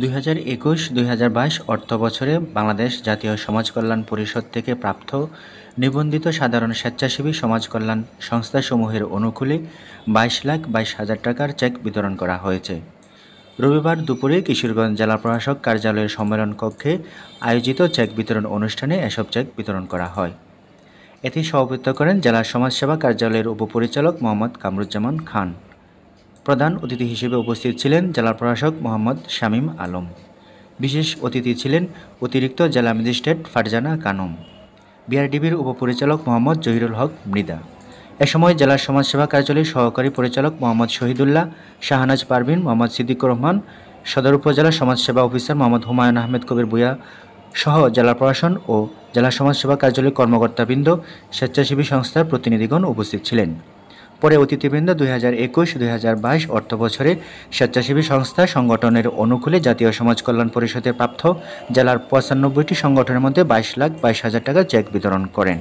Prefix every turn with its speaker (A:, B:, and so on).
A: দুই হাজার একুশ দুই হাজার বাইশ অর্থ বছরে বাংলাদেশ জাতীয় সমাজ কল্যাণ পরিষদ থেকে প্রাপ্ত নিবন্ধিত সাধারণ স্বেচ্ছাসেবী সমাজকল্যাণ সংস্থাসমূহের অনুকূলে বাইশ লাখ বাইশ হাজার টাকার চেক বিতরণ করা হয়েছে রবিবার দুপুরে কিশোরগঞ্জ জেলা প্রশাসক কার্যালয়ের সম্মেলন কক্ষে আয়োজিত চেক বিতরণ অনুষ্ঠানে এসব চেক বিতরণ করা হয় এতে সভাপতিত্ব করেন জেলা সমাজসেবা কার্যালয়ের উপপরিচালক মোহাম্মদ কামরুজ্জামান খান প্রধান অতিথি হিসেবে উপস্থিত ছিলেন জেলা প্রশাসক মোহাম্মদ শামীম আলম বিশেষ অতিথি ছিলেন অতিরিক্ত জেলা ম্যাজিস্ট্রেট ফারজানা কানম বিআরডিবির উপপরিচালক মোহাম্মদ জহিরুল হক মৃদা এ সময় জেলা সমাজসেবা কার্যালয়ের সহকারী পরিচালক মোহাম্মদ শহীদুল্লাহ শাহানাজ পারভিন মোহাম্মদ সিদ্দিকুর রহমান সদর উপজেলা সমাজসেবা অফিসার মোহাম্মদ হুমায়ুন আহমেদ কবির বুয়া সহ জেলা প্রশাসন ও জেলা সমাজসেবা কার্যালয়ের কর্মকর্তাবৃন্দ স্বেচ্ছাসেবী সংস্থার প্রতিনিধিগণ উপস্থিত ছিলেন পরে অতিথিবৃন্দ দুই হাজার একুশ দুই হাজার বাইশ অর্থ বছরে স্বেচ্ছাসেবী সংস্থা সংগঠনের অনুকূলে জাতীয় সমাজ কল্যাণ পরিষদের প্রাপ্ত জেলার পঁচানব্বইটি সংগঠনের মধ্যে বাইশ লাখ বাইশ হাজার টাকা চেক বিতরণ করেন